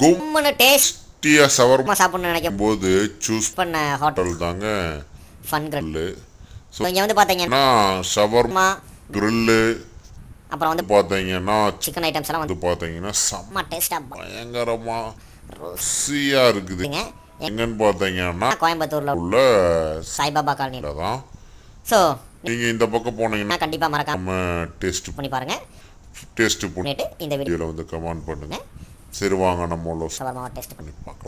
கும்முன்னு டேஸ்டியா சவர்மா சாப்பிடணும்னு நினைக்கும் போது சூஸ் பண்ண ஹோட்டல் தாங்க ஃபன் கிரில்லு ஸோ இங்கே வந்து பார்த்தீங்கன்னா சவர்மா கிரில்லு அப்புறம் வந்து பார்த்தீங்கன்னா சிக்கன் ஐட்டம்ஸ் எல்லாம் வந்து பார்த்தீங்கன்னா செம்ம டேஸ்ட்டாக பயங்கரமாக ருசியாக இருக்குதுங்க எங்கன்னு பார்த்தீங்கன்னா கோயம்புத்தூரில் உள்ள சாய்பாபா காலனியில் தான் ஸோ நீங்கள் இந்த பக்கம் போனீங்கன்னா கண்டிப்பாக மறக்காம டேஸ்ட் பண்ணி பாருங்கள் டேஸ்ட் பண்ணிட்டு இந்த வீடியோவில் வந்து கமெண்ட் பண்ணுங்கள் சிறுவாங்கனம் மூலம் பண்ணி பார்க்கலாம்